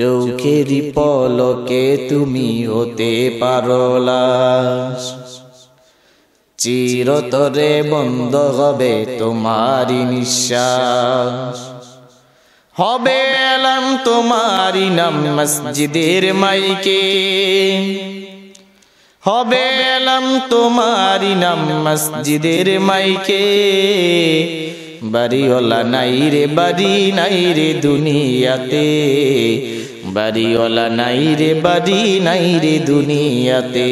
চৌখেরি পলকে তুমি হতে পারলাস চিরতরে বন্ধ হবে তোমারি নিঃশ্বাস হবে এলাম তোমারি নাম মসজিদের মাইকে হবে এলাম তোমারি নাম মসজিদের মাইকে বাড়িওয়ালা নাই রে বাড়ি নাই রে দুনিয়াতে বাড়িওয়ালা নাই রে বাড়ি নাই রে দুনিয়াতে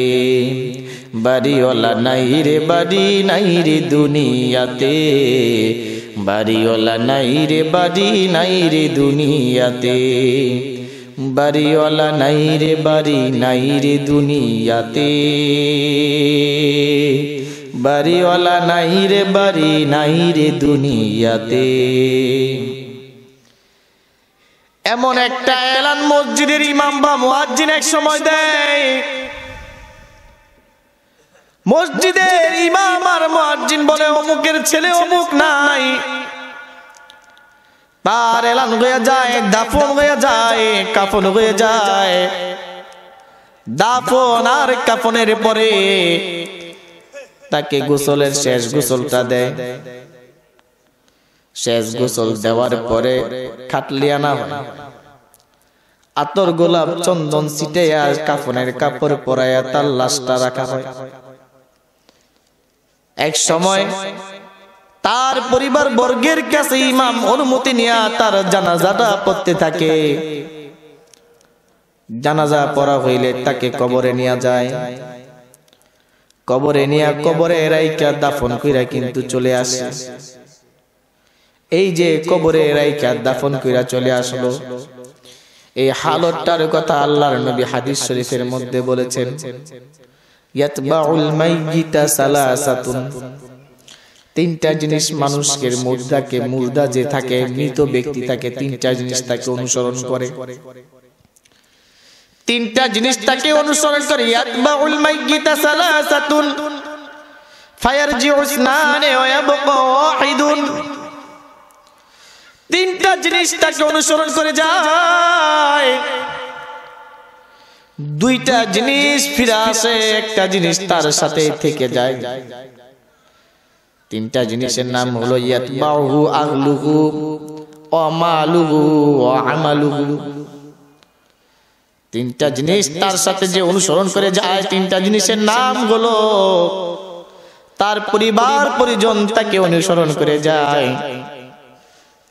বাড়িওয়ালা নাই রে বাড়ি নাই রে দুনিয়াতে বাড়িওয়ালা নাই রে বাড়ি নাই রে দুনিয়াতে বাড়িওয়ালা নাই রে বাড়ি নাই রে দুনিয়াতে বাড়িওয়ালা নাই রে বাড়ি নাই রে দুনিয়াতে এমন একটা এলান মসজিদের ইমাম বা মুয়াজ্জিন এক সময় দেয় মসজিদের ইমাম আর মুয়াজ্জিন বলে অমুকের ছেলে অমুক নাই তার এলান হয়ে যায় দাফন হয়ে যায় কাফন হয়ে যায় দাফন আর কাফনের পরে তাকে গোসলের শেষ গোসলটা দেয় শেষ গোসল দেওয়ার পরে খাটলিয়ানা হয় আতর গোলাপ চন্দন আর কাফনের কাপড় পরাইয়া তার লাশটা রাখা হয় এক সময় তার পরিবার বর্গের কাছে ইমাম অনুমতি নিয়ে তার জানাজাটা পড়তে থাকে জানাজা পড়া হইলে তাকে কবরে নিয়ে যায় কবরে নিয়ে কবরে এরাইকা দাফন কইরা কিন্তু চলে আসে এই যে কবরে রাইকা দাফন কইরা চলে আসলো এই হালতটার কথা আল্লাহর নবী হাদিস শরীফের মধ্যে বলেছেন ইয়াতবাউল মাইয়িতা সালাসাতুন তিনটা জিনিস মানুষের মুর্দাকে মুর্দা যে থাকে মৃত ব্যক্তি থাকে তিনটা জিনিস তাকে অনুসরণ করে তিনটা জিনিস তাকে অনুসরণ করে ইয়াতবাউল মাইয়িতা সালাসাতুন ফায়ারজিউ ইসনানে ওয়া ইয়াবকা ওয়াহিদুন তিনটা জিনিস তাকে অনুসরণ করে যায় দুইটা জিনিস ফিরে আসে একটা জিনিস তার সাথে থেকে যায় তিনটা জিনিসের নাম হলো তিনটা জিনিস তার সাথে যে অনুসরণ করে যায় তিনটা জিনিসের নাম হলো তার পরিবার পরিজন তাকে অনুসরণ করে যায়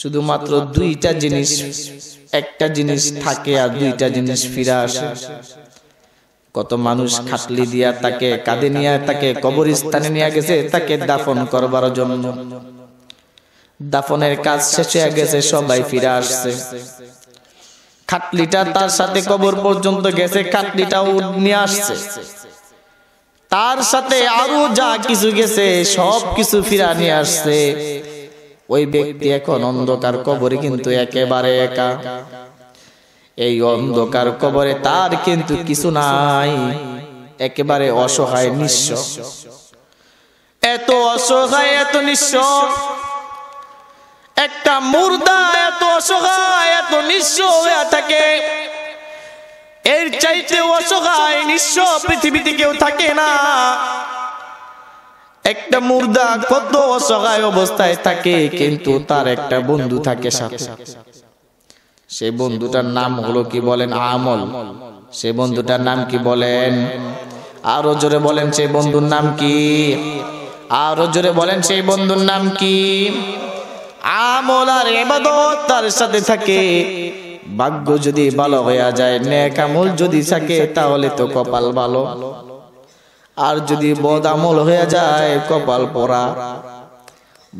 শুধুমাত্র দুইটা জিনিস একটা জিনিস থাকে আর দুইটা জিনিস ফিরে আসে কত মানুষ খাটলি দিয়া তাকে কাঁদে নিয়ে তাকে কবরস্থানে নিয়ে গেছে তাকে দাফন করবার জন্য দাফনের কাজ শেষ হয়ে গেছে সবাই ফিরে আসছে খাটলিটা তার সাথে কবর পর্যন্ত গেছে খাটলিটাও নিয়ে আসছে তার সাথে আরো যা কিছু গেছে সব কিছু ফিরা নিয়ে আসছে ওই ব্যক্তি এখন অন্ধকার কবরে কিন্তু একেবারে একা এই অন্ধকার কবরে তার কিন্তু কিছু নাই একেবারে অসহায় নিঃস্ব এত অসহায় এত নিঃস্ব একটা মুর্দা এত অসহায় এত নিঃস্ব হয়ে থাকে এর চাইতে অসহায় নিঃস্ব পৃথিবীতে কেউ থাকে না একটা মুর্দা কত অসহায় অবস্থায় থাকে কিন্তু তার একটা বন্ধু থাকে সাথে সেই বন্ধুটার নাম হলো কি বলেন আমল সেই বন্ধুটার নাম কি বলেন আরো জোরে বলেন সেই বন্ধুর নাম কি আরো জোরে বলেন সেই বন্ধুর নাম কি আমল আর এবাদত তার সাথে থাকে ভাগ্য যদি ভালো হয়ে যায় নেক আমল যদি থাকে তাহলে তো কপাল ভালো আর যদি বদ আমল হয়ে যায় কপাল পরা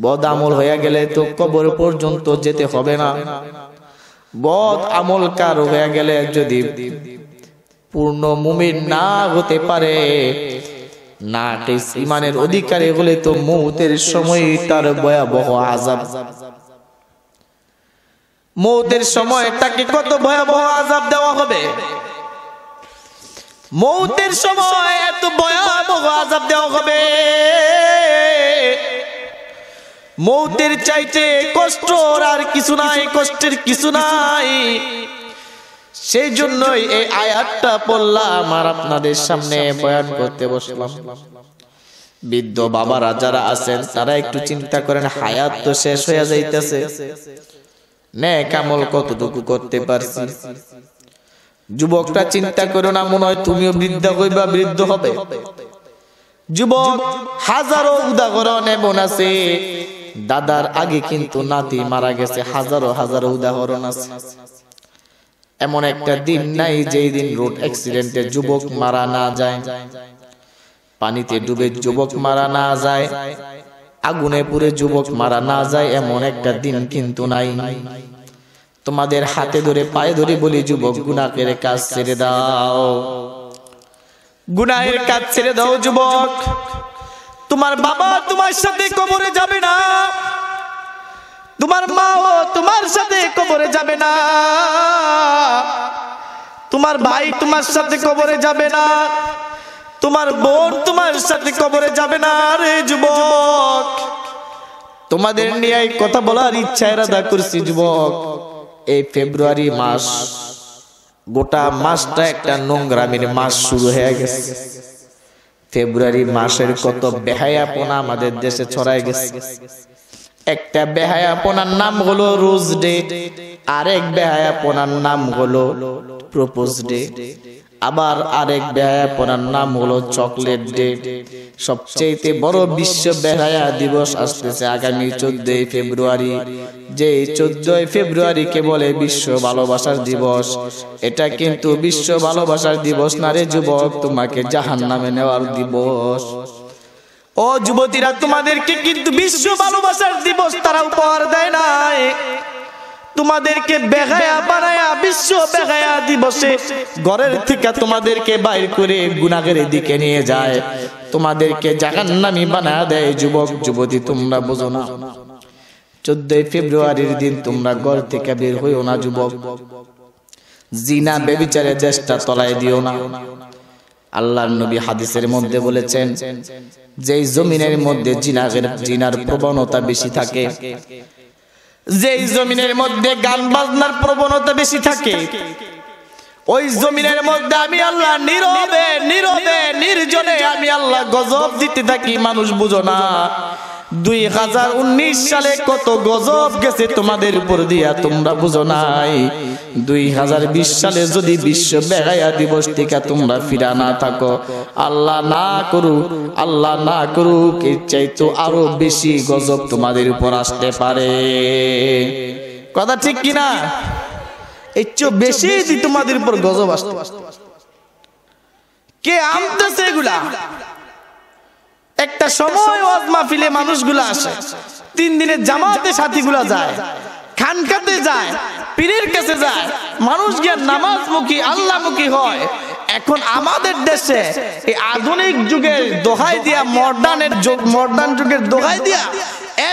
বদ আমল হয়ে গেলে তো কবর পর্যন্ত যেতে হবে না বদ আমল কার হয়ে গেলে যদি পূর্ণ মুমিন না হতে পারে না ইমানের অধিকারী হলে তো মৌতের সময় তার ভয়াবহ আজাব মৌতের সময় তাকে কত ভয়াবহ আজাব দেওয়া হবে মৌতের সময় এত ভয়াবহ আজাব দেওয়া হবে মৌতের চাইতে কষ্ট আর কিছু নাই কষ্টের কিছু নাই সেই জন্যই এই আয়াতটা পড়লাম আর আপনাদের সামনে বয়ান করতে বসলাম বৃদ্ধ বাবারা যারা আছেন তারা একটু চিন্তা করেন হায়াত তো শেষ হয়ে যাইতেছে নে কামল কতটুকু করতে পারছি যুবকটা চিন্তা করো না মনে হয় তুমিও বৃদ্ধ হইবা বৃদ্ধ হবে যুবক হাজারো উদাহরণ এমন আছে দাদার আগে কিন্তু নাতি মারা গেছে হাজারো হাজারো উদাহরণ আছে এমন একটা দিন নাই যেই দিন রোড অ্যাক্সিডেন্টে যুবক মারা না যায় পানিতে ডুবে যুবক মারা না যায় আগুনে পুরে যুবক মারা না যায় এমন একটা দিন কিন্তু নাই তোমাদের হাতে ধরে পায়ে ধরে বলি যুবক গুনাহের কাজ ছেড়ে দাও গুনাহের কাজ ছেড়ে দাও যুবক তোমার বাবা তোমার সাথে কবরে যাবে না তোমার মাও তোমার সাথে কবরে যাবে না তোমার ভাই তোমার সাথে কবরে যাবে না তোমার বোন তোমার সাথে কবরে যাবে না রে যুবক তোমাদের নিয়ে কথা বলার ইচ্ছা এরাদা করছি যুবক এই ফেব্রুয়ারি মাস গোটা মাসটা একটা নোংরামির মাস শুরু হয়ে গেছে ফেব্রুয়ারি মাসের কত বেহায়াপনা আমাদের দেশে ছড়ায় গেছে একটা বেহায়াপনার নাম হলো রোজ ডে আরেক বেহায়াপনার নাম হলো প্রপোজ ডে আবার আরেক পড়ার নাম হলো চকলেট ডে সবচেয়ে বড় বিশ্ব বেহায়া দিবস আসতেছে আগামী চোদ্দই ফেব্রুয়ারি যে চোদ্দই ফেব্রুয়ারিকে বলে বিশ্ব ভালোবাসার দিবস এটা কিন্তু বিশ্ব ভালোবাসার দিবস না রে যুবক তোমাকে জাহান নামে নেওয়ার দিবস ও যুবতীরা তোমাদেরকে কিন্তু বিশ্ব ভালোবাসার দিবস তারা উপহার দেয় নাই তোমাদেরকে বেগায়া বানায়া বিশ্ব বেগায়া দিবসে ঘরের থেকে তোমাদেরকে বাইর করে গুনাগের দিকে নিয়ে যায় তোমাদেরকে জাহান্নামি বানায়া দেয় যুবক যুবতী তোমরা বোঝো না চোদ্দই ফেব্রুয়ারির দিন তোমরা ঘর থেকে বের হইও না যুবক জিনা বেবিচারে চেষ্টা তলায় দিও না আল্লাহর নবী হাদিসের মধ্যে বলেছেন যে জমিনের মধ্যে জিনাগের জিনার প্রবণতা বেশি থাকে যে জমিনের মধ্যে গান বাজনার প্রবণতা বেশি থাকে ওই জমিনের মধ্যে আমি আল্লাহ নীরবে নীরবে নির্জনে আমি আল্লাহ গজব দিতে থাকি মানুষ বুঝো না দুই হাজার উনিশ সালে কত গজব গেছে তোমাদের উপর দিয়া তোমরা বুঝো নাই দুই হাজার বিশ সালে যদি বিশ্ব বেড়াইয়া দিবস থেকে তোমরা ফিরা না থাকো আল্লাহ না করুক আল্লাহ না করুক এর চাইতো আরো বেশি গজব তোমাদের উপর আসতে পারে কথা ঠিক কিনা এর চেয়ে বেশি তোমাদের উপর গজব আসতে কে আনতেছে এগুলা একটা সময় ওয়াজ মাহফিলে মানুষগুলো আসে তিন দিনের জামাতে সাথীগুলো যায় খানকাতে যায় পীরের কাছে যায় মানুষ গিয়ে আল্লাহ আল্লাহমুখী হয় এখন আমাদের দেশে এই আধুনিক যুগের দোহাই দিয়া মডার্নের যুগ মডার্ন যুগের দোহাই দিয়া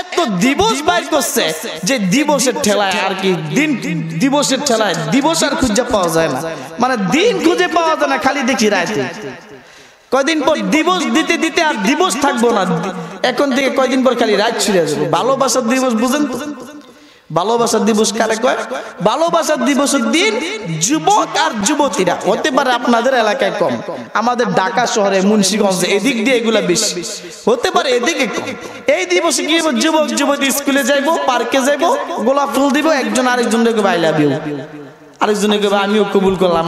এত দিবস বাইর করছে যে দিবসের ঠেলায় আর কি দিন দিবসের ঠেলায় দিবস আর খুঁজে পাওয়া যায় না মানে দিন খুঁজে পাওয়া যায় না খালি দেখি রাতে কয়দিন পর দিবস দিতে দিতে আর দিবস থাকবো না এখন থেকে কয়দিন পর খালি রাত ছিঁড়ে আসবো ভালোবাসার দিবস বুঝেন ভালোবাসার দিবস কারে কয় ভালোবাসার দিবসের দিন যুবক আর যুবতীরা হতে পারে আপনাদের এলাকায় কম আমাদের ঢাকা শহরে মুন্সীগঞ্জ এদিক দিয়ে এগুলা বেশি হতে পারে এদিকে কম এই দিবসে কি যুবক যুবতী স্কুলে যাইবো পার্কে যাইবো গোলাপ ফুল দিব একজন আরেকজন ভাই লাভ ইউ আরেকজনে আমিও কবুল করলাম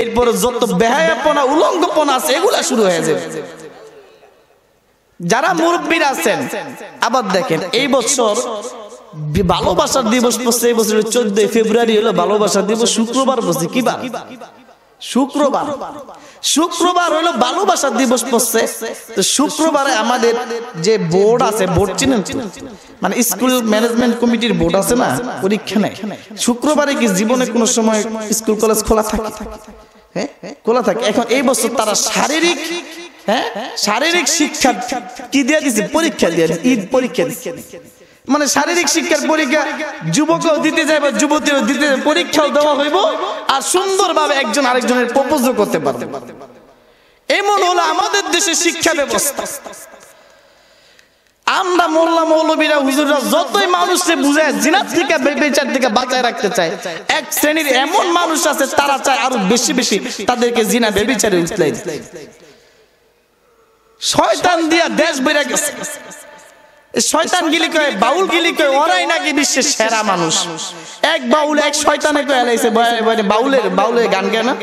এরপরে যত বেহায়াপনা উলঙ্গপনা আছে এগুলা শুরু হয়ে যাবে যারা মুরব্বীরা আছেন আবার দেখেন এই বছর ভালোবাসার দিবস পড়ছে এই বছর চোদ্দই ফেব্রুয়ারি হলো ভালোবাসার দিবস শুক্রবার পড়ছে কিবা শুক্রবার শুক্রবার হলো ভালোবাসার দিবস পড়ছে তো শুক্রবারে আমাদের যে বোর্ড আছে বোর্ড চিনেন মানে স্কুল ম্যানেজমেন্ট কমিটির বোর্ড আছে না পরীক্ষা নেই শুক্রবারে কি জীবনে কোনো সময় স্কুল কলেজ খোলা থাকে হ্যাঁ? খোলা থাকে এখন এই বছর তারা শারীরিক হ্যাঁ শারীরিক শিক্ষা কি দিয়ে দিচ্ছে পরীক্ষা দিয়ে ঈদ পরীক্ষা দিচ্ছে মানে শারীরিক মানে শিক্ষার পরীক্ষা যুবকও দিতে যাবে যুবতীও দিতে পরীক্ষাও দেওয়া হইব আর সুন্দরভাবে একজন আরেকজনের প্রপোজও করতে পারবে এমন হলো আমাদের দেশে শিক্ষা ব্যবস্থা আমরা মোল্লা মৌলবীরা হুজুররা যতই মানুষকে বুঝায় জিনার থেকে বেচার থেকে বাঁচায় রাখতে চায় এক শ্রেণীর এমন মানুষ আছে তারা চায় আরো বেশি বেশি তাদেরকে জিনা বেবিচারে উঠলে শয়তান দিয়া দেশ বেড়ে গেছে শয়তান গিলি কয় বাউল গিলি কয় ওরাই নাকি বিশ্বের সেরা মানুষ এক বাউল এক শয়তানে কয় এলাইছে বাউলের বাউলে গান গায় না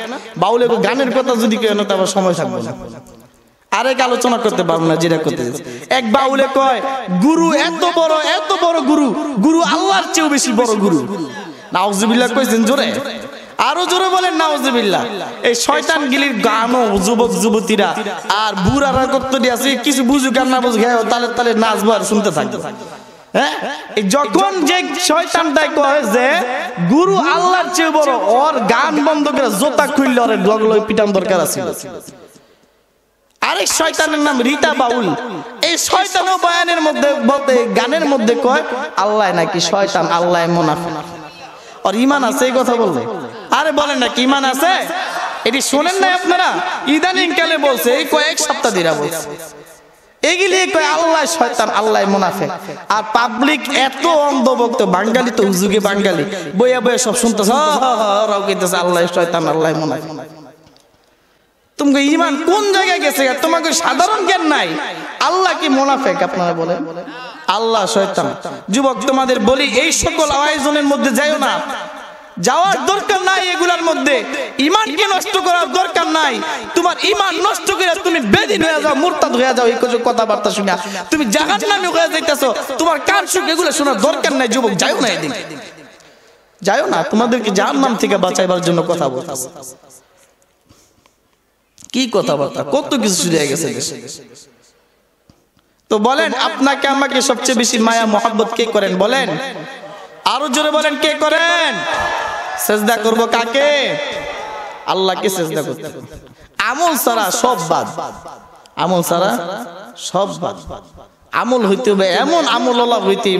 বাউলে গানের কথা যদি কেউ না তারপর সময় থাকবে না আরেক আলোচনা করতে পারবো না যেটা করতে এক বাউলে কয় গুরু এত বড় এত বড় গুরু গুরু আল্লাহর চেয়েও বেশি বড় গুরু নাউজুবিল্লাহ কইছেন জোরে আরো জোরে বলেন নাউজুবিল্লাহ এই শয়তান গিলির গান যুবক যুবতীরা আর বুড়ারা করতে আছে কিছু বুঝু আর না বুঝ হ্যাঁ তালে তালে নাচবো আর শুনতে থাকবে হ্যাঁ? হ্যাঁ? যখন যে শয়তানটা কয় যে গুরু আল্লাহর চেয়ে বড় ওর গান বন্ধ করে জোতা খুললে ওর পিটান দরকার আছে আরেক শয়তানের নাম রীতা বাউল এই শয়তান বয়ানের মধ্যে বলতে গানের মধ্যে কয় আল্লাহ নাকি শয়তান আল্লাহ মোনাফে আর ইমান আছে এই কথা বললে আরে বলেন না কি মান আছে এটি শোনেন না আপনারা ইদানিং কালে বলছে এই কয়েক সপ্তাহ দিরা বলছে আল্লাহ তোমাকে ইমান কোন জায়গায় গেছে তোমাকে সাধারণ জ্ঞান নাই আল্লাহ কি মোনাফেক আপনারা বলে আল্লাহ শয়তান যুবক তোমাদের বলি এই সকল আয়োজনের মধ্যে যাইও না যাওয়ার দরকার নাই এগুলার মধ্যে ইমানকে নষ্ট করার দরকার নাই তোমার ইমান নষ্ট করে তুমি বেদিন হয়ে যাও মুরতাদ হয়ে যাও এই কিছু কথাবার্তা শুনে তুমি জাহান নামে হয়ে যাইতেছো তোমার কান সুখ এগুলো শোনার দরকার নাই যুবক যাইও না এদিন যাইও না তোমাদেরকে জাহান নাম থেকে বাঁচাইবার জন্য কথা বলতেছে কি কথাবার্তা কত কিছু শুনে গেছে তো বলেন আপনাকে আমাকে সবচেয়ে বেশি মায়া মোহাব্বত কে করেন বলেন আরো জোরে বলেন কে করেন সেজদা করব কাকে আল্লাহকে সেজদা করতে আমল সারা সব বাদ আমল সারা সব বাদ আমল হইতে হবে এমন আমল আল্লাহ হইতেই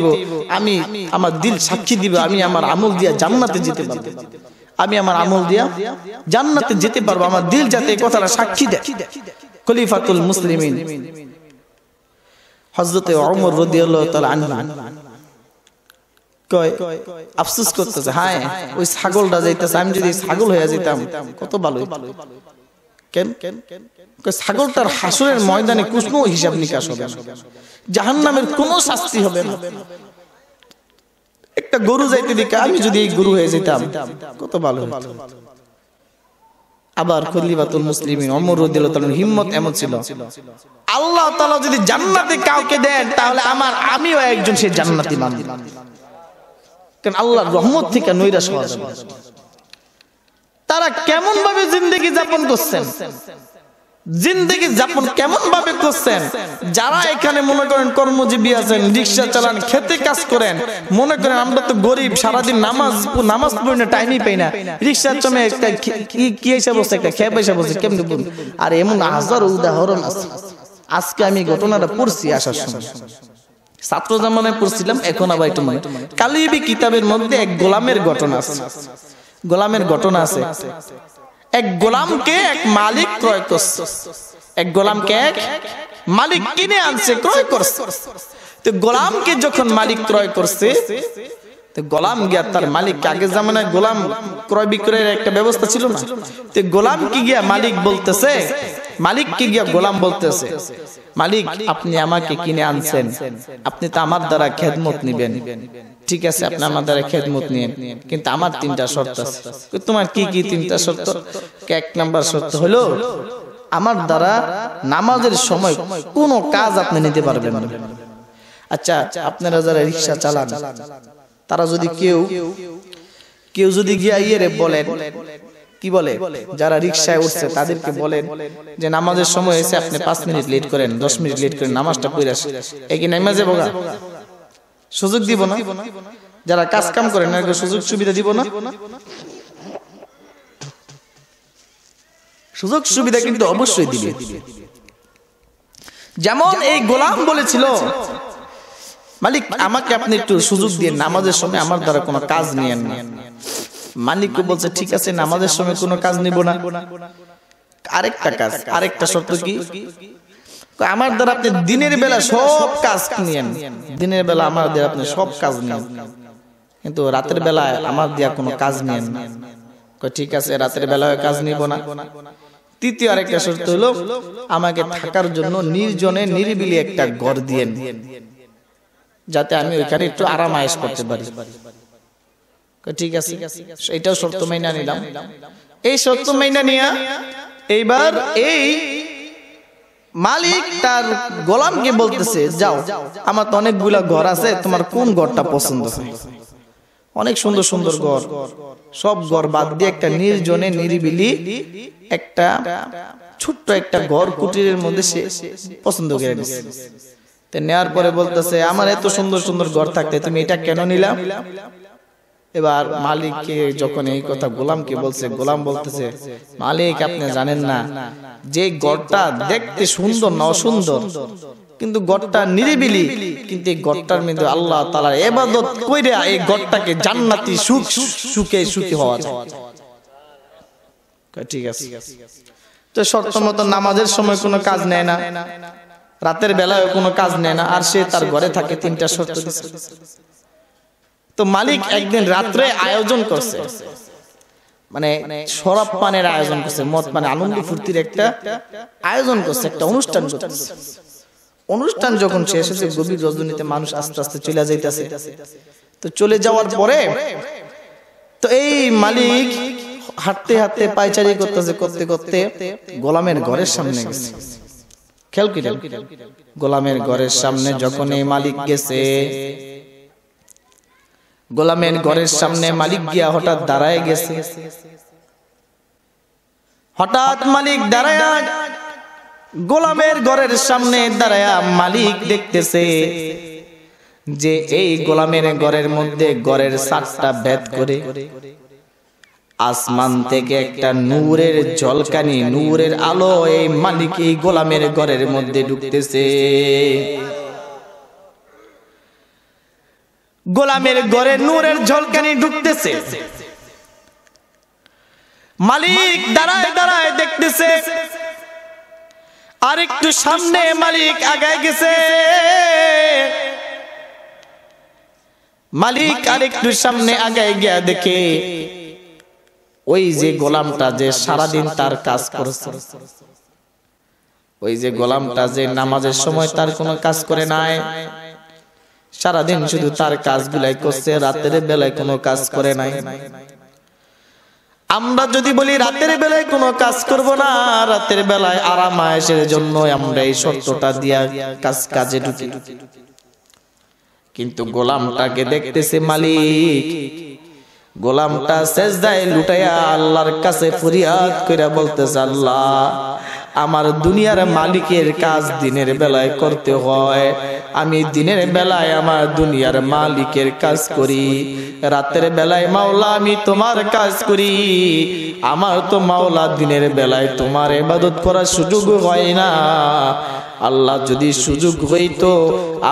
আমি আমার দিল সাক্ষী দিব আমি আমার আমল দিয়া জান্নাতে যেতে পারবো আমি আমার আমল দিয়া জান্নাতে যেতে পারবো আমার দিল যাতে এই কথাটা সাক্ষী দেয় খলিফাতুল মুসলিমিন হজরতে অমর রদিয়াল্লাহ তাআলা আনহু আফসোস করতেছে হ্যাঁ ওই ছাগলটা যাইতেছে আমি যদি ছাগল হয়ে যেতাম কত ভালো কেন ছাগলটার হাসুরের ময়দানে হিসাব নিকাশ হবে জাহান নামের কোন শাস্তি হবে না একটা গরু যাইতে দিকে আমি যদি এই গরু হয়ে যেতাম কত ভালো আবার খলিফাতুল মুসলিম অমর রদিল্লাহ হিম্মত এমন ছিল আল্লাহ তালা যদি জান্নাতে কাউকে দেন তাহলে আমার আমিও একজন সে জান্নাতি মানুষ কারণ আল্লাহর রহমত থেকে নৈরাস হওয়া যাবে তারা কেমন ভাবে জিন্দগি যাপন করছেন জিন্দগি যাপন কেমন ভাবে করছেন যারা এখানে মনে করেন কর্মজীবী আছেন রিক্সা চালান খেতে কাজ করেন মনে করেন আমরা তো গরিব সারাদিন নামাজ নামাজ পড়ি না টাইমই পাই না রিক্সার চমে একটা কি হিসাব হচ্ছে একটা খেয়ে পয়সা বসে কেমনি আর এমন হাজার উদাহরণ আছে আজকে আমি ঘটনাটা পড়ছি আসার সময় ছাত্র জামানায় পড়ছিলাম এখন আবার একটু মনে কালিবি কিতাবের মধ্যে এক গোলামের ঘটনা আছে গোলামের ঘটনা আছে এক গোলামকে এক মালিক ক্রয় করছে এক গোলামকে এক মালিক কিনে আনছে ক্রয় করছে তো গোলামকে যখন মালিক ক্রয় করছে গোলাম গিয়া তার মালিক আগে জামানায় গোলাম ক্রয় বিক্রয়ের একটা ব্যবস্থা ছিল না তো গোলাম কি গিয়া মালিক বলতেছে মালিক কি গিয়া গোলাম বলতেছে মালিক আপনি আমাকে কিনে আনছেন আপনি তো আমার দ্বারা খেদমত নিবেন ঠিক আছে আপনি আমার দ্বারা খেদমত নিয়েন কিন্তু আমার তিনটা শর্ত আছে তোমার কি কি তিনটা শর্ত এক নাম্বার শর্ত হলো আমার দ্বারা নামাজের সময় কোনো কাজ আপনি নিতে পারবেন আচ্ছা আপনারা যারা রিক্সা চালান তারা যদি কেউ কেউ যদি গিয়া ইয়ে বলেন কি বলে যারা রিক্সায় উঠছে তাদেরকে বলেন যে নামাজের সময় এসে আপনি পাঁচ মিনিট লেট করেন দশ মিনিট লেট করেন নামাজটা পড়ে আসে কি নামাজে বগা সুযোগ দিব না যারা কাজ কাম করেন সুযোগ সুবিধা দিব না সুযোগ সুবিধা কিন্তু অবশ্যই দিবে যেমন এই গোলাম বলেছিল মালিক আমাকে আপনি একটু সুযোগ দিয়ে নামাজের সময় আমার দ্বারা কোনো কাজ নিয়েন না মালিক বলছে ঠিক আছে নামাজের সময় কোনো কাজ নিব না আরেকটা কাজ আরেকটা শর্ত কি আমার দ্বারা আপনি দিনের বেলা সব কাজ নিয়েন দিনের বেলা আমার দ্বারা আপনি সব কাজ নেন কিন্তু রাতের বেলায় আমার দিয়া কোনো কাজ নিয়েন না ঠিক আছে রাতের বেলায় কাজ নিব না তৃতীয় আরেকটা শর্ত হলো আমাকে থাকার জন্য নির্জনে নিরিবিলি একটা ঘর দিয়েন যাতে আমি ওইখানে একটু আরাম আয়েস করতে পারি ঠিক আছে এটাও শর্ত মাইনা নিলাম এই শর্ত মাইনা নিয়া এইবার এই মালিক তার গোলামকে বলতেছে যাও আমার তো অনেকগুলা ঘর আছে তোমার কোন ঘরটা পছন্দ অনেক সুন্দর সুন্দর ঘর সব ঘর বাদ দিয়ে একটা নির্জনে নিরিবিলি একটা ছোট্ট একটা ঘর কুটিরের মধ্যে সে পছন্দ করে নিচ্ছে নেওয়ার পরে বলতেছে আমার এত সুন্দর সুন্দর ঘর থাকতে তুমি এটা কেন নিলাম এবার মালিককে যখন এই কথা গোলামকে বলছে গোলাম বলতেছে মালিক আপনি জানেন না যে গড়টা দেখতে সুন্দর না অসুন্দর কিন্তু গড়টা নিরিবিলি কিন্তু এই গড়টার মধ্যে আল্লাহ তালার এবাদত কইরে এই গড়টাকে জান্নাতি সুখ সুখে সুখী হওয়া যায় ঠিক আছে তো শর্ত মতো নামাজের সময় কোনো কাজ নেয় না রাতের বেলায় কোনো কাজ নেয় না আর সে তার ঘরে থাকে তিনটা শর্ত তো মালিক একদিন রাত্রে আয়োজন করছে মানে সরব পানের আয়োজন করছে মত মানে আনন্দ ফুর্তির একটা আয়োজন করছে একটা অনুষ্ঠান করতেছে অনুষ্ঠান যখন শেষ হয়েছে গভীর রজনীতে মানুষ আস্তে আস্তে চলে যাইতেছে তো চলে যাওয়ার পরে তো এই মালিক হাঁটতে হাঁটতে পাইচারি করতেছে করতে করতে গোলামের ঘরের সামনে গেছে খেয়াল গোলামের ঘরের সামনে যখন এই মালিক গেছে গোলামের ঘরের সামনে মালিক গিয়া হঠাৎ দাঁড়ায় গেছে হঠাৎ মালিক দাঁড়ায় গোলামের ঘরের সামনে দাঁড়ায় মালিক দেখতেছে যে এই গোলামের ঘরের মধ্যে ঘরের সাতটা ভেদ করে আসমান থেকে একটা নূরের জলকানি নূরের আলো এই মালিক এই গোলামের ঘরের মধ্যে ঢুকতেছে গোলামের ঘরে নূরের ঝলকানি ঢুকতেছে মালিক দাঁড়ায় দাঁড়ায় দেখতেছে আর একটু সামনে মালিক আগায় গেছে মালিক আর একটু সামনে আগায় গিয়া দেখে ওই যে গোলামটা যে সারাদিন তার কাজ করেছে ওই যে গোলামটা যে নামাজের সময় তার কোনো কাজ করে নাই সারাদিন শুধু তার কাজগুলাই করছে রাতের বেলায় কোনো কাজ করে নাই আমরা যদি বলি রাতের বেলায় কোনো কাজ করব না রাতের বেলায় আরাম আয়েসের জন্য আমরা এই শর্তটা দিয়া কাজ কাজে ঢুকি কিন্তু গোলামটাকে দেখতেছে মালিক গোলামটা সেজদায় লুটাইয়া আল্লাহর কাছে ফরিয়াদ কইরা বলতেছে আল্লাহ আমার দুনিয়ার মালিকের কাজ দিনের বেলায় করতে হয় আমি দিনের বেলায় আমার দুনিয়ার মালিকের কাজ করি রাতের বেলায় মাওলা আমি তোমার কাজ করি আমার তো মাওলা দিনের বেলায় তোমার এবাদত করার সুযোগ হয় না আল্লাহ যদি সুযোগ হইত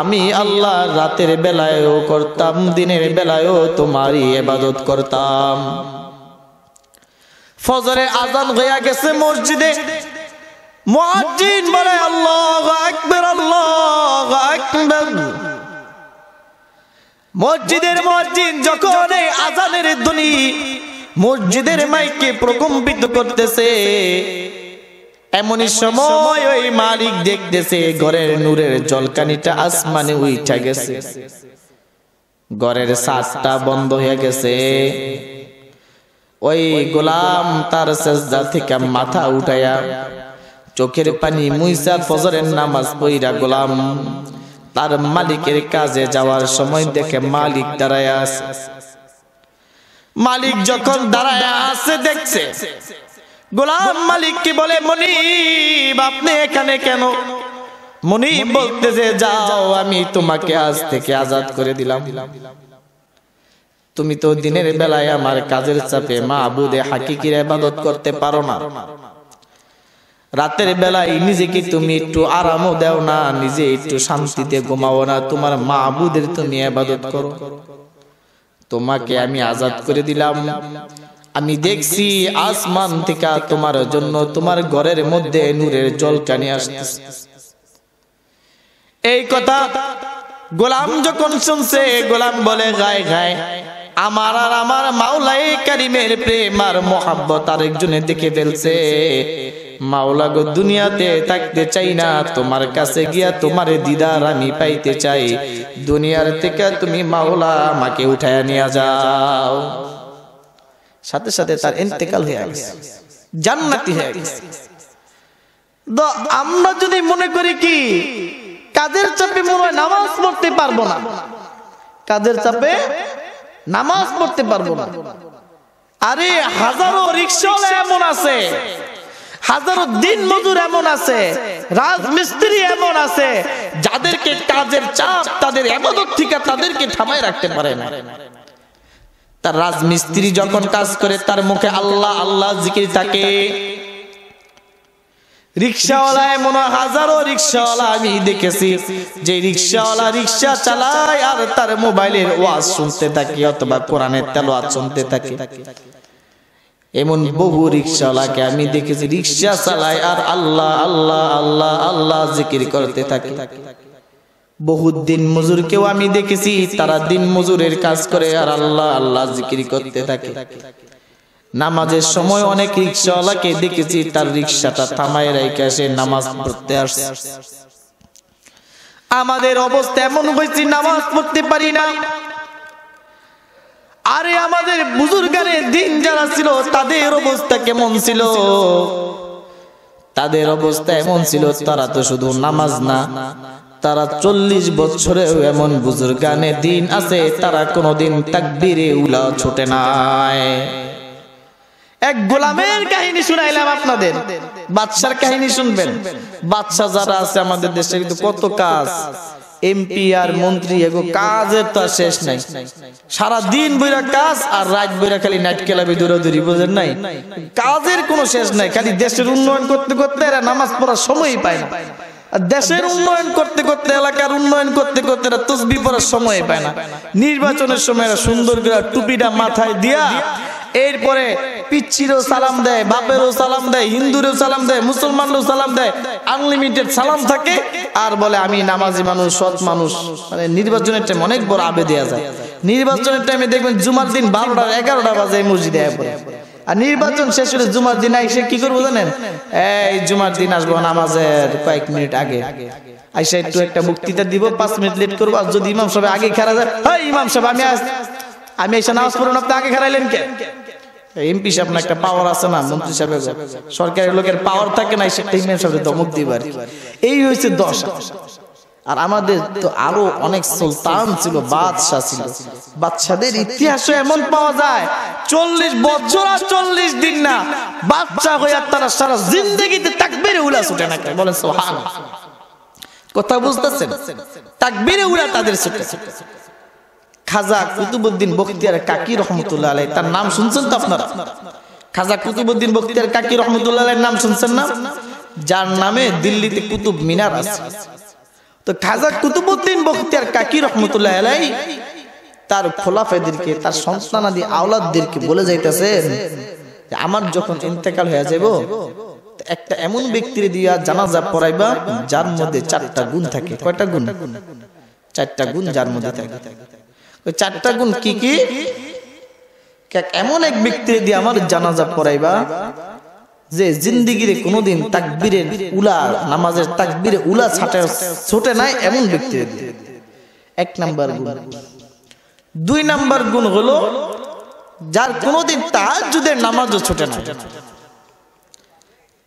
আমি আল্লাহ রাতের বেলায়ও করতাম দিনের বেলায়ও তোমারই এবাদত করতাম ফজরে আজান হইয়া গেছে মসজিদে মুয়াজ্জিন বলে আল্লাহু আকবার আল্লাহু আকবার মসজিদের মুয়াজ্জিন যখন এই আজানের ধ্বনি মসজিদের মাইকে প্রকম্পিত করতেছে এমনই সময় ওই মালিক দেখতেছে ঘরের নূরের জলকানিটা আসমানে উঠে গেছে ঘরের সাতটা বন্ধ হয়ে গেছে ওই গোলাম তার সেজদা থেকে মাথা উঠায়া চোখের পানি মুইসা ফজরের নামাজ পইরা গোলাম তার মালিকের কাজে যাওয়ার সময় দেখে মালিক দাঁড়ায় আছে মালিক যখন দাঁড়ায় আছে দেখছে গোলাম মালিক কি বলে মনিব আপনি এখানে কেন বলতে যে যাও আমি তোমাকে আজ থেকে আজাদ করে দিলাম তুমি তো দিনের বেলায় আমার কাজের চাপে মা আবুদে হাকিকির ইবাদত করতে পারো না রাতের বেলায় নিজেকে তুমি একটু আরামও দাও না নিজে একটু শান্তিতে ঘুমাও না তোমার মা মাহবুদের তুমি আবাদত করো তোমাকে আমি আজাদ করে দিলাম আমি দেখছি আসমান থেকে তোমার জন্য তোমার ঘরের মধ্যে নূরের জল টানি আসতেছে এই কথা গোলাম যখন শুনছে গোলাম বলে গায় গায় আমার আর আমার মাওলাই কারিমের প্রেম আর মহাব্বত আরেকজনে দেখে ফেলছে মাওলা গো দুনিয়াতে থাকতে চাই না তোমার কাছে গিয়া তোমার দিদার আমি পাইতে চাই দুনিয়ার থেকে তুমি মাওলা আমাকে উঠায় নিয়ে যাও সাথে সাথে তার ইন্তেকাল হয়ে গেছে জান্নাতি হয়ে গেছে আমরা যদি মনে করি কি কাদের চাপে মনে হয় নামাজ পড়তে পারবো না কাদের চাপে নামাজ পড়তে পারবো না আরে হাজারো রিক্সাওয়ালা এমন আছে হাজারো দিন মজুর এমন আছে রাজমিস্ত্রি এমন আছে যাদেরকে কাজের চাপ তাদের এমদত থেকে তাদেরকে থামায় রাখতে পারে না তার রাজমিস্ত্রি যখন কাজ করে তার মুখে আল্লাহ আল্লাহ জিকির থাকে রিক্সাওয়ালা এমন হাজারো রিক্সাওয়ালা আমি দেখেছি যে রিক্সাওয়ালা রিক্সা চালায় আর তার মোবাইলের ওয়াজ শুনতে থাকে অথবা কোরআনের তেলোয়াজ শুনতে থাকে এমন বহু রিক্সাওয়ালাকে আমি দেখেছি রিক্সা চালায় আর আল্লাহ আল্লাহ আল্লাহ আল্লাহ জিকির করতে থাকে বহু দিন মজুরকেও আমি দেখেছি তারা দিন মজুরের কাজ করে আর আল্লাহ আল্লাহ জিকির করতে থাকে নামাজের সময় অনেক রিক্সাওয়ালাকে দেখেছি তার রিক্সাটা থামায় রাইকে আসে নামাজ পড়তে আসছে আমাদের অবস্থা এমন হয়েছে নামাজ পড়তে পারি না আরে আমাদের বুজুর্গারে দিন যারা ছিল তাদের অবস্থা কেমন ছিল তাদের অবস্থা এমন ছিল তারা তো শুধু নামাজ না তারা চল্লিশ বছরেও এমন বুজুর্গানে দিন আছে তারা কোনোদিন তাকবিরে উলা ছোটে নাই এক গোলামের কাহিনী শুনাইলাম আপনাদের বাদশার কাহিনী শুনবেন বাদশা যারা আছে আমাদের দেশে কিন্তু কত কাজ এমপি আর মন্ত্রী এগো কাজের তো আর শেষ নাই সারা দিন বইরা কাজ আর রাত বইরা খালি নাইট ক্লাবে দৌড়াদৌড়ি বোঝেন নাই কাজের কোনো শেষ নাই খালি দেশের উন্নয়ন করতে করতে এরা নামাজ পড়ার সময়ই পায় না দেশের উন্নয়ন করতে করতে এলাকার উন্নয়ন করতে করতে তসবি পড়ার সময় পায় না নির্বাচনের সময় সুন্দর করে টুপিটা মাথায় দিয়া এরপরে পিচ্ছিরও সালাম দেয় বাপেরও সালাম দেয় হিন্দুরও সালাম দেয় মুসলমানরও সালাম দেয় আনলিমিটেড সালাম থাকে আর বলে আমি নামাজি মানুষ সৎ মানুষ মানে নির্বাচনের টাইম অনেক বড় আবে দেওয়া যায় নির্বাচনের টাইমে দেখবেন জুমার দিন বারোটা এগারোটা বাজে মসজিদে পড়ে আর নির্বাচন শেষ হলে জুমার দিন এসে কি করবো জানেন এই জুমার দিন আসবো নামাজের কয়েক মিনিট আগে আইসা একটু একটা বক্তৃতা দিব পাঁচ মিনিট লেট করবো আর যদি ইমাম সাহেব আগে খেলা যায় হ্যাঁ ইমাম সাহেব আমি আমি এসে নামাজ পড়ুন আপনি আগে খেলাইলেন কে এমপি সাহেব না একটা পাওয়ার আছে না মন্ত্রী সাহেব সরকারের লোকের পাওয়ার থাকে না সেটা এমপি সাহেবের দমক দিবার এই হয়েছে দশা আর আমাদের তো আরো অনেক সুলতান ছিল বাদশাহ ছিল বাদশাদের ইতিহাস এমন পাওয়া যায় চল্লিশ বছর আর চল্লিশ দিন না বাচ্চা আর তারা সারা জিন্দগিতে তাকবিরে উলাস উঠে না বলেন সোহান কথা বুঝতেছেন তাকবিরে উড়া তাদের ছুটে খাজা কুতুবুদ্দিন বখতিয়ার কাকি রহমতুল্লাহ আলাই তার নাম শুনছেন তো আপনারা খাজা কুতুবুদ্দিন বখতিয়ার কাকি রহমতুল্লাহ আলাইয়ের নাম শুনছেন না যার নামে দিল্লিতে কুতুব মিনার আছে তো খাজা কুতুবুদ্দিন বখতিয়ার কাকি রহমতুল্লাহ আলাই তার খোলাফেদেরকে তার সন্তানাদি আওলাদদেরকে বলে যাইতেছেন আমার যখন ইন্তেকাল হয়ে যাব একটা এমন ব্যক্তির দিয়া জানাজা পড়াইবা যার মধ্যে চারটা গুণ থাকে কয়টা গুণ চারটা গুণ যার মধ্যে থাকে ওই চারটা গুণ কি কি এমন এক ব্যক্তি দিয়ে আমার জানাজা পড়াইবা যে জিন্দিগির কোনোদিন তাকবিরের উলা নামাজের তাকবীরে উলা ছাটে ছোটে নাই এমন ব্যক্তি এক নাম্বার গুণ দুই নাম্বার গুণ হলো যার কোনোদিন তার যদি নামাজও ছোটে না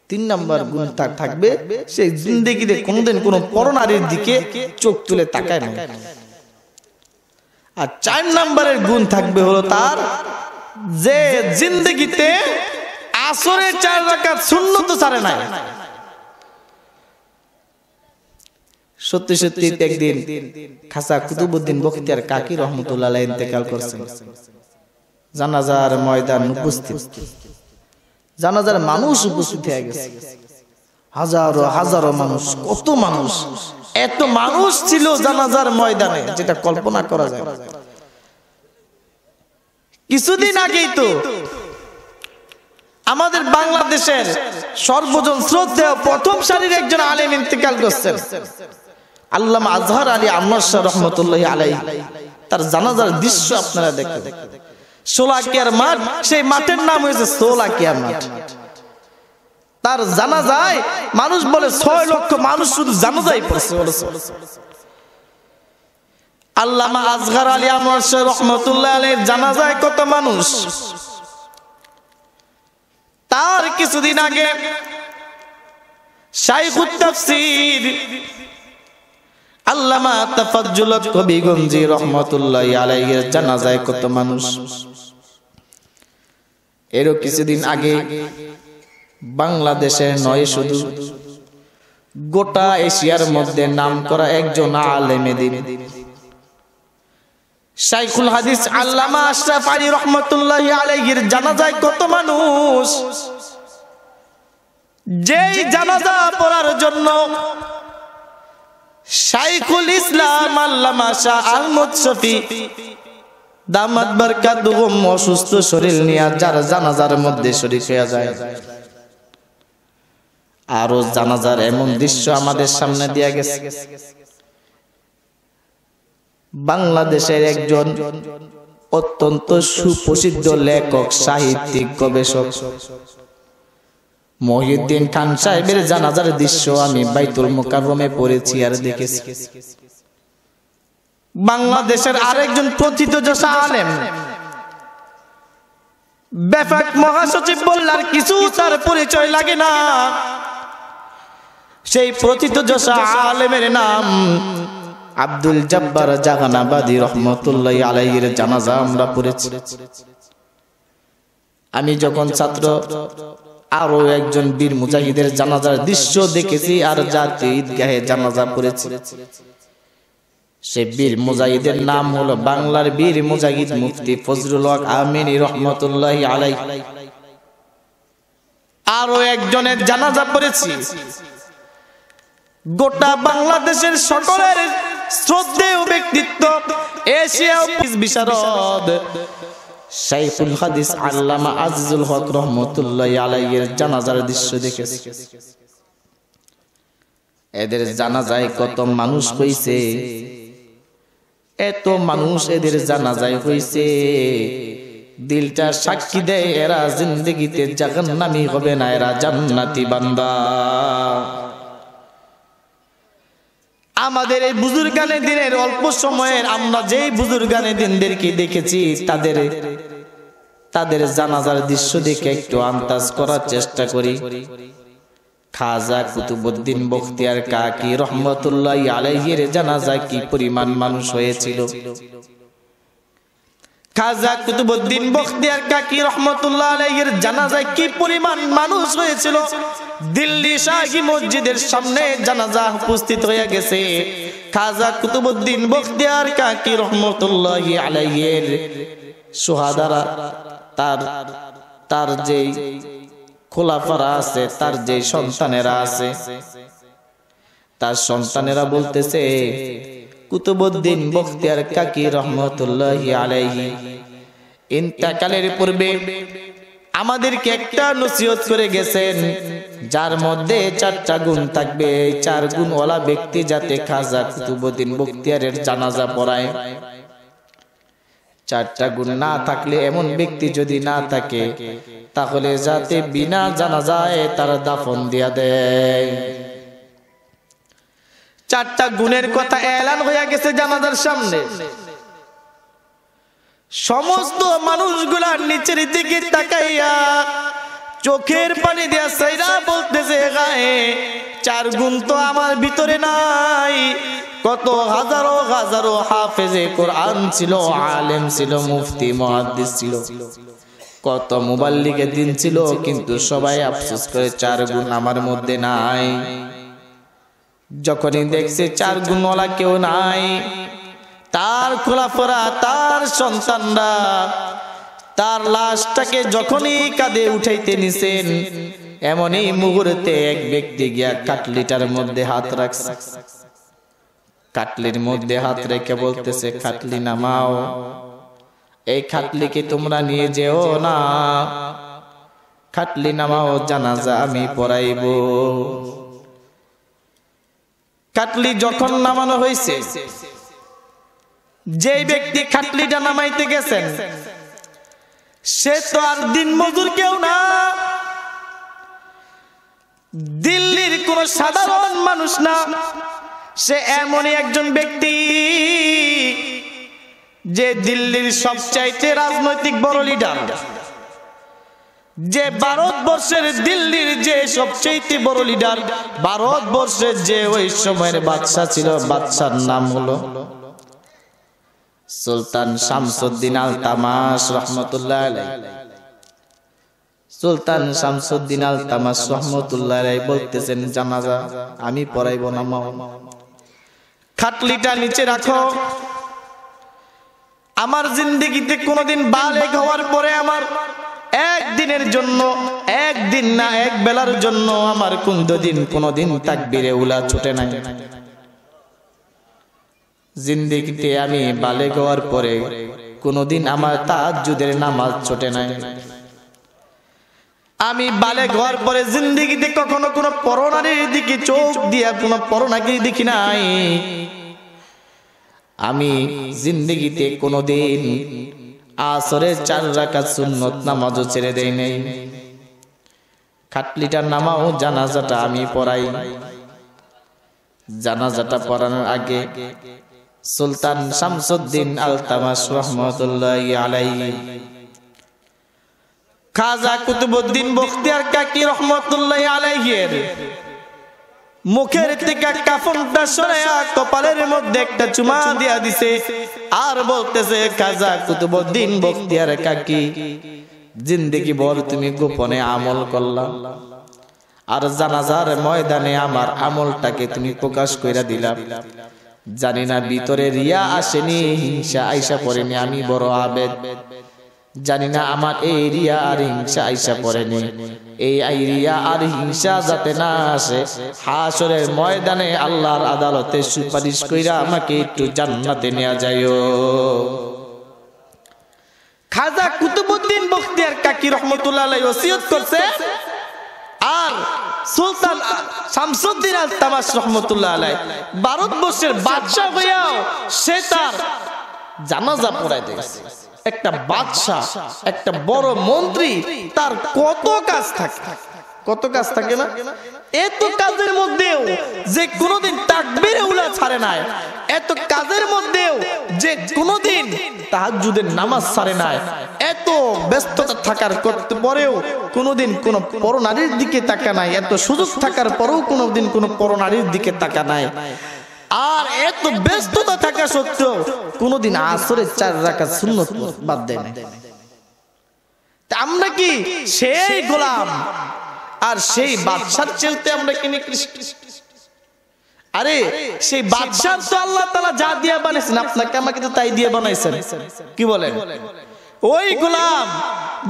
তিন নাম্বার গুণ তার থাকবে সে জিন্দিগিরে কোনোদিন কোনো পরনারীর দিকে চোখ তুলে তাকায় না আর চার নাম্বারের গুণ থাকবে হলো তার যে জিন্দগিতে আসরে চার রাখার শূন্য তো ছাড়ে নাই সত্যি সত্যি একদিন খাসা কুতুবুদ্দিন বখতিয়ার কাকি রহমতুল্লাহ ইন্তেকাল করছেন জানাজার ময়দান উপস্থিত জানাজার মানুষ উপস্থিত হয়ে গেছে হাজারো হাজারো মানুষ কত মানুষ এত মানুষ ছিল জানাজার ময়দানে যেটা কল্পনা করা যায় কিছুদিন আগেই তো আমাদের বাংলাদেশের সর্বজন শ্রদ্ধেয় প্রথম সারির একজন আলেম ইন্তিকাল করছেন আল্লাহ আজহার আলী আমরশাহ রহমতুল্লাহ আলাই তার জানাজার দৃশ্য আপনারা দেখেন সোলাকিয়ার মাঠ সেই মাঠের নাম হয়েছে সোলাকিয়ার মাঠ তার জানা যায় মানুষ বলে ছয় লক্ষ মানুষ শুধু জানা যায় পড়ছে আল্লামা আজগার আলী রহমতুল্লাহ আলীর জানা যায় কত মানুষ তার কিছুদিন আগে কত মানুষ এরও কিছুদিন আগে বাংলাদেশের নয় শুধু গোটা এশিয়ার মধ্যে নাম করা একজন আলেমে দিন শাইখুল হাদিস আল্লামা আশরাফ আলী রহমতুল্লাহ আলাইহির জানাজায় কত মানুষ যেই জানাজা পড়ার জন্য শাইখুল ইসলাম আল্লামা শাহ আহমদ শফি দামাত দুম অসুস্থ শরীর নিয়ে যার জানাজার মধ্যে শরীর হয়ে যায় আরো জানাজার এমন দৃশ্য আমাদের সামনে দিয়া গেছে বাংলাদেশের একজন অত্যন্ত সুপ্রসিদ্ধ লেখক সাহিত্যিক গবেষক মহিউদ্দিন খান সাহেবের জানাজার দৃশ্য আমি বাইতুল মোকারমে পড়েছি আর দেখেছি বাংলাদেশের আরেকজন প্রথিত যশা আলেম ব্যাপক মহাসচিব বললার কিছু তার পরিচয় লাগে না সেই প্রথিত যশা আলেমের নাম আব্দুল জব্বার জাগানাবাদী রহমতুল্লাহ আলাইয়ের জানাজা আমরা পড়েছি আমি যখন ছাত্র আরো একজন বীর মুজাহিদের জানাজার দৃশ্য দেখেছি আর জাতি ঈদগাহে জানাজা পড়েছি সে বীর মুজাহিদের নাম হলো বাংলার বীর মুজাহিদ মুফতি ফজরুল হক আমিনী রহমতুল্লাহ আলাই আরো একজনের জানাজা পড়েছি গোটা বাংলাদেশের সকলের শ্রদ্ধেয় ব্যক্তিত্ব এশিয়া বিশারদ হাদিস আল্লামা আজিজুল হক রহমতুল্লাহ আলাইয়ের জানাজার দৃশ্য এদের কত মানুষ হইছে এত মানুষ এদের জানাজায় হইছে দিলটা সাক্ষী দেয় এরা জিন্দগিতে নামি হবে না এরা জান্নাতি বান্দা আমাদের এই বুজুর্গানে দিনের অল্প সময়ের আমরা যেই বুজুর্গানে দিনদেরকে দেখেছি তাদের তাদের জানাজার দৃশ্য দেখে একটু আন্দাজ করার চেষ্টা করি খাজা কুতুবুদ্দিন বখতিয়ার কাকি রহমতুল্লাহ আলহের জানাজা কি পরিমাণ মানুষ হয়েছিল খাজা কুতুবুদ্দিন বখতিয়ার কাকি রহমতুল্লাহ আলাইহির জানাজায় কি পরিমাণ মানুষ হয়েছিল দিল্লি শাহী মসজিদের সামনে জানাজা উপস্থিত হয়ে গেছে খাজা কুতুবুদ্দিন বখতিয়ার কাকি রহমতুল্লাহ আলাইহির সুহাদারা তার তার যে খোলাফারা আছে তার যে সন্তানেরা আছে তার সন্তানেরা বলতেছে কুতুবুদ্দিন বখতিয়ার কাকি রহমতুল্লাহ আলাইহি ইন্তেকালের পূর্বে আমাদেরকে একটা নসিহত করে গেছেন যার মধ্যে চারটা গুণ থাকবে এই চার গুণওয়ালা ব্যক্তি যাতে খাজা কুতুবুদ্দিন বখতিয়ারের জানাজা পড়ায় চারটা গুণ না থাকলে এমন ব্যক্তি যদি না থাকে তাহলে যাতে বিনা জানাজায় তার দাফন দিয়া দেয় চারটা গুণের কথা এলান হয়ে গেছে জানাজার সামনে সমস্ত মানুষগুলার নিচের দিকে তাকাইয়া চোখের পানি দিয়া সাইরা বলতেছে গায়ে চার গুণ তো আমার ভিতরে নাই কত হাজারো হাজারো হাফেজে কোরআন ছিল আলেম ছিল মুফতি মহাদ্দিস ছিল কত মোবাইল লিখে দিন ছিল কিন্তু সবাই আফসোস করে চার গুণ আমার মধ্যে নাই যখনই দেখছে চার গুণওয়ালা কেউ নাই তার খোলাফরা তার সন্তানরা তার লাশটাকে যখনই কাঁধে উঠাইতে নিছেন এমনই মুহূর্তে এক ব্যক্তি গিয়া কাটলিটার মধ্যে হাত রাখছে কাটলির মধ্যে হাত রেখে বলতেছে খাটলি নামাও এই খাটলিকে তোমরা নিয়ে যেও না খাটলি নামাও জানাজা আমি পড়াইবো কাটলি যখন নামানো হয়েছে যেই ব্যক্তি খাটলিটা নামাইতে গেছেন সে তো আর দিন মজুর কেউ না দিল্লির কোন সাধারণ মানুষ না সে এমনই একজন ব্যক্তি যে দিল্লির সবচাইতে রাজনৈতিক বড় লিডার যে ভারতবর্ষের দিল্লির যে সবচেয়ে বড় লিডার ভারতবর্ষের যে ওই সময়ের বাদশাহ ছিল বাদশার নাম হলো সুলতান শামসুদ্দিন আল তামাস রহমতুল্লাহ সুলতান শামসুদ্দিন আল তামাস রহমতুল্লাহ বলতেছেন জানাজা আমি পড়াইব না মা খাটলিটা নিচে রাখো আমার জিন্দগিতে কোনোদিন বালেক হওয়ার পরে আমার একদিনের জন্য একদিন না এক বেলার জন্য আমার কুন্দদিন কোনদিন তাকবিরে উলা ছুটে নাই জিন্দিগিতে আমি বালে গোয়ার পরে কোনদিন আমার তাহাজুদের নামাজ ছোটে নাই আমি বালে গোয়ার পরে জিন্দিগিতে কখনো কোনো পরনারীর দিকে চোখ দিয়া কোনো পরনাকে দেখি নাই আমি জিন্দিগিতে কোনোদিন আসরে চার রাকাত সুন্নত নামাজও ছেড়ে দেই নেই খাটলিটার নামাও জানাজাটা আমি পড়াই জানাজাটা পড়ানোর আগে সুলতান শামসুদ্দিন আলতামাস রহমতুল্লাহ আলাই খাজা কুতুবুদ্দিন বখতিয়ার কাকি রহমতুল্লাহ আলাইহির মুখের থেকে কাফনটা সরায়া কপালের মধ্যে একটা চুমা দিয়া দিছে আর বলতেছে কাজা কুতুব কুতুবউদ্দিন বখতিয়ার কাকি জিন্দেগি বল তুমি গোপনে আমল করলাম আর জানাজার ময়দানে আমার আমলটাকে তুমি প্রকাশ করে দিলাম জানি না ভিতরে রিয়া আসেনি হিংসা আইসা করেনি আমি বড় আবেদ জানি না আমার এই রিয়া আর হিংসা আইসা পড়েনি এই রিয়া আর হিংসা যাতে না আসে হাসরের ময়দানে আল্লাহর আদালতে সুপারিশ কইরা আমাকে একটু জান্নাতে নেওয়া যায়ও খাজা কুতুবুদ্দিন বখতিয়ার কাকি রহমতুল্লাহ ওসিয়ত করছে আর সুলতান শামসুদ্দিন আল তামাস রহমতুল্লাহ আলাই ভারতবর্ষের বাদশাহ হইয়াও সে তার জানাজা পড়ায় দিয়েছে একটা বাদশাহ একটা বড় মন্ত্রী তার কত কাজ থাকে কত কাজ থাকে না এত কাজের মধ্যেও যে কোনোদিন তাকবির উলা ছাড়ে নাই এত কাজের মধ্যেও যে কোনোদিন তাহাজুদের নামাজ ছাড়ে নাই এত ব্যস্ততা থাকার করতে পরেও কোনোদিন কোনো পরনারীর দিকে তাকা নাই এত সুযোগ থাকার পরেও কোনোদিন কোনো পরনারীর দিকে তাকা নাই আর এত ব্যস্ততা থাকা সত্ত্বেও কোনদিন আসরের চার রাখা সুন্নত বাদ দেয় আমরা কি সেই গোলাম আর সেই বাদশার চলতে আমরা কি কৃষ্ণ আরে সেই বাদশার তো আল্লাহ তালা যা দিয়ে বানাইছেন আপনাকে আমাকে তো তাই দিয়ে বানাইছেন কি বলেন ওই গোলাম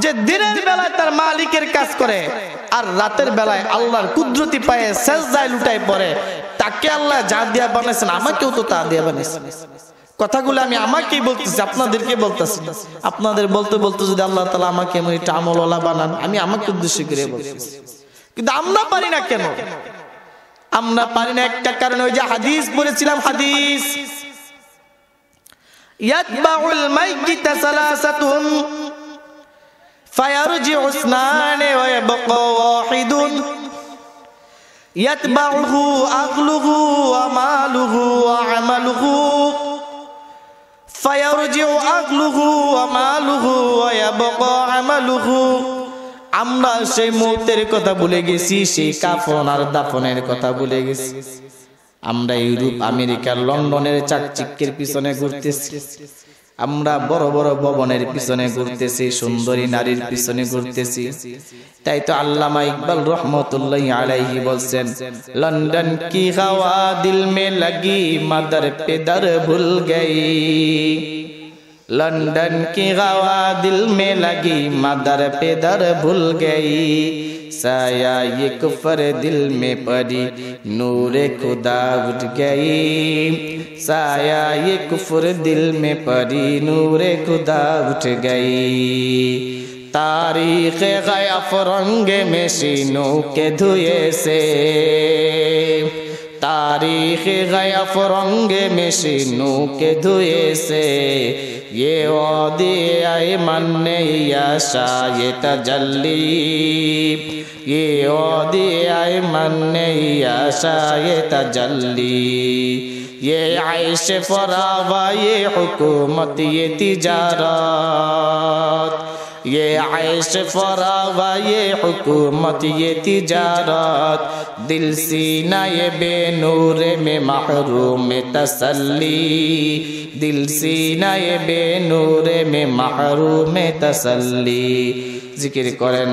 যে দিনের বেলায় তার মালিকের কাজ করে আর রাতের বেলায় আল্লাহর কুদরতি পায়ে সেজদায় লুটাই পড়ে তাকে আল্লাহ যা দিয়া বানাইছেন আমাকেও তো তা দিয়া বানাইছেন কথাগুলো আমি আমাকেই বলতেছি আপনাদেরকে বলতেছি আপনাদের বলতে বলতে যদি আল্লাহ তালা আমাকে এমন একটা আমলওয়ালা বানান আমি আমাকে উদ্দেশ্য করে বলতেছি কিন্তু আমরা পারি না কেন আমরা পারি না একটা কারণে ওই যে হাদিস বলেছিলাম হাদিস ইয়াতবাউল মাইয়িতা সালাসাতুন ফায়ারজিউ ইসনানে ওয়া ইয়াবকা ওয়াহিদুন يتبعه أغله وماله وعمله فيرجع أغله وماله ويبقى عمله আমরা সেই মুহূর্তের কথা বলে গেছি সেই কাফন আর দাফনের কথা বলে গেছি আমরা ইউরোপ আমেরিকা লন্ডনের চাকচিক্যের পিছনে ঘুরতেছি আমরা বড় বড় ভবনের পিছনে ঘুরতেছি সুন্দরী নারীর পিছনে ঘুরতেছি তাই তো আল্লামা ইকবাল রহমতুল্লাহ আলাইহি বলছেন লন্ডন কি হাওয়া দিল মে লাগি মাদার পেদার ভুল গই লন্ডন কি হাওয়া দিল মে লাগি মাদার পেদার ভুল গই साया ये कुफर दिल में पड़ी नूर खुदा उठ गई साया ये कुफर दिल में पड़ी नूर खुदा उठ गई तारीख गया फुरंग में सीनों के धुए से तारीख गया फरंग में सीनों के धुए से ये ओ दिया मन या शाय तजल्ली یہ عوضی ایمن نے ایسا یہ تجلی یہ عیش فراوا یہ حکومت یہ تجارات یہ عیش فراوا یہ حکومت یہ تجارات دل سینہ یہ بے نور میں محروم تسلی دل سینہ یہ بے نور میں محروم تسلی ذکر کریں